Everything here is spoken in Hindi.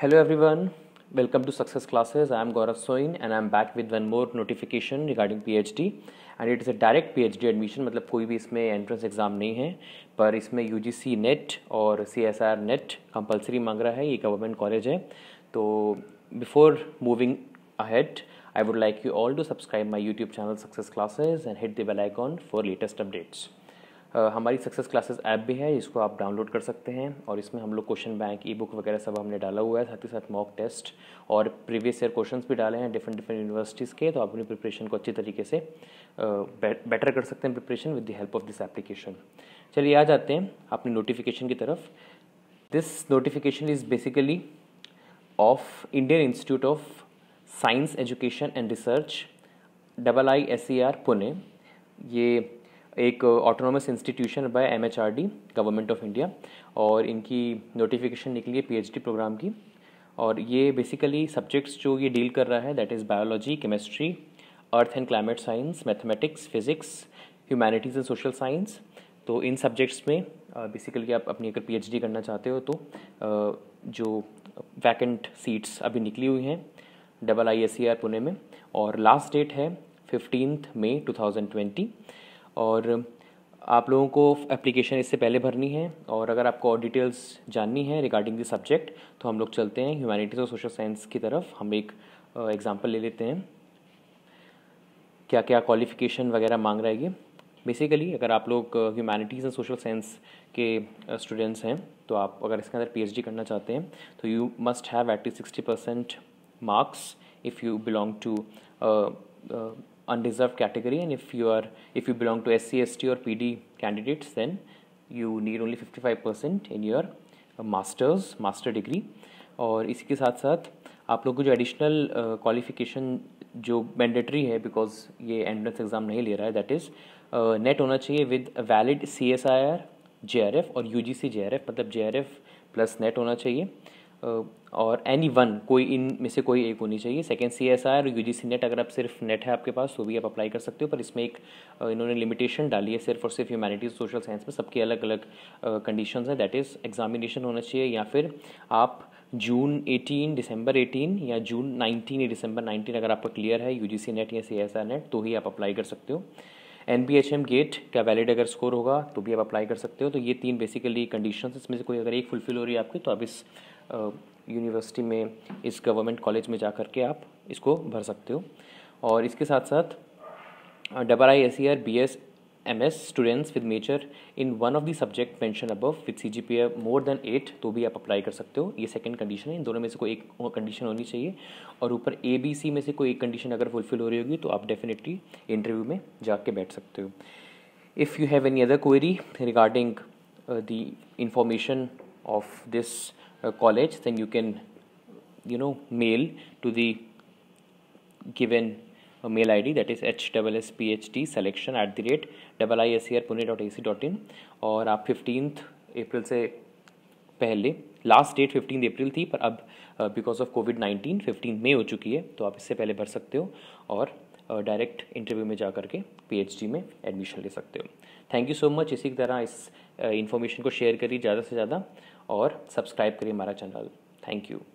hello everyone welcome to success classes I am Gaurav Soin and I am back with one more notification regarding P H D and it is a direct P H D admission मतलब कोई भी इसमें एंट्रेंस एग्जाम नहीं है पर इसमें यू जी सी नेट और C S R NET compulsory मांग रहा है ये गवर्नमेंट कॉलेज है तो before moving ahead I would like you all to subscribe my YouTube channel success classes and hit the bell icon for latest updates हमारी सक्सेस क्लासेस ऐप भी है इसको आप डाउनलोड कर सकते हैं और इसमें हम लोग क्वेश्चन बैंक ई बुक वगैरह सब हमने डाला हुआ है साथ ही साथ मॉक टेस्ट और प्रीवियस ईयर क्वेश्चन भी डाले हैं डिफरेंट डिफरेंट यूनिवर्सिटीज़ के तो आप अपनी प्रिपरेशन को अच्छी तरीके से बेटर कर सकते हैं preparation with the help of this application चलिए आ जाते हैं अपनी नोटिफिकेशन की तरफ this notification is basically of Indian Institute of Science Education and Research double I S C R Pune ये एक autonomous institution by MHRD government of India और इनकी नोटिफिकेशन निकली है पी प्रोग्राम की और ये बेसिकली सब्जेक्ट्स जो ये डील कर रहा है that is biology chemistry earth and climate science mathematics physics humanities and social science तो इन सब्जेक्ट्स में बेसिकली आप अपनी अगर पीएचडी करना चाहते हो तो जो वैकेंट सीट्स अभी निकली हुई हैं डबल आई e पुणे में और लास्ट डेट है फिफ्टीन मई ट्वेंटी और आप लोगों को एप्लीकेशन इससे पहले भरनी है और अगर आपको और डिटेल्स जाननी है रिगार्डिंग द सब्जेक्ट तो हम लोग चलते हैं ह्यूमैनिटीज़ और सोशल साइंस की तरफ हम एक एग्ज़ाम्पल ले लेते हैं क्या क्या क्वालिफिकेशन वगैरह मांग रहा है ये बेसिकली अगर आप लोग ह्यूमैनिटीज़ एंड सोशल साइंस के स्टूडेंट्स हैं तो आप अगर इसके अंदर पीएचडी करना चाहते हैं तो you must have at sixty percent marks if you belong to undeserved category and if you are if you belong to SC, ST or PD candidates then you need only 55% in your masters master degree और इसी के साथ साथ आप लोग को जो एडिशनल क्वालिफिकेशन जो मैंडेटरी है बिकॉज ये एंट्रेंस एग्ज़ाम नहीं ले रहा है दैट इज़ नेट होना चाहिए with valid C S I R J R F और U G C J R F मतलब J R F plus NET होना चाहिए और एनी वन कोई इन में से कोई एक होनी चाहिए second C S R U G C NET अगर आप सिर्फ नेट है आपके पास तो भी आप अप्लाई कर सकते हो पर इसमें एक इन्होंने लिमिटेशन डाली है सिर्फ और सिर्फ ह्यूमैनिटीज सोशल साइंस में सबके अलग अलग कंडीशन हैं दैट इज़ एग्जामिनेशन होना चाहिए या फिर आप जून 18 दिसंबर 18 या जून 19 या दिसंबर 19 अगर आपका क्लियर है यू जी सी नेट या सी एस आर नेट तो ही आप अप्लाई कर सकते हो N B H M GATE का वैलिड अगर स्कोर होगा तो भी आप अप्लाई कर सकते हो तो ये तीन बेसिकली कंडीशन इसमें से कोई अगर एक फुलफिल हो रही है आपकी तो आप इस यूनिवर्सिटी में इस गवर्नमेंट कॉलेज में जा कर के आप इसको भर सकते हो और इसके साथ साथ double I S C R B S M S students with major in one of the subject mention above with C G P A more than eight तो भी आप अप्लाई कर सकते हो ये सेकंड कंडीशन है इन दोनों में से कोई एक कंडीशन होनी चाहिए और ऊपर ए बी सी में से कोई एक कंडीशन अगर फुलफिल हो रही होगी तो आप डेफिनेटली इंटरव्यू में जाके बैठ सकते हो if you have any other query regarding the information of this college then you can you know mail to the given uh, mail id that is hwspht selection at the rate isarpune.ac.in e e और आप फिफ्टीन अप्रैल से पहले लास्ट डेट फिफ्टीन अप्रैल थी पर अब बिकॉज ऑफ कोविड नाइन्टीन 15 मई हो चुकी है तो आप इससे पहले भर सकते हो और डायरेक्ट uh, इंटरव्यू में जा करके पीएचडी में एडमिशन ले सकते हो थैंक यू सो मच इसी तरह इस इन्फॉर्मेशन uh, को शेयर करिए ज़्यादा से ज़्यादा और सब्सक्राइब करिए हमारा चैनल थैंक यू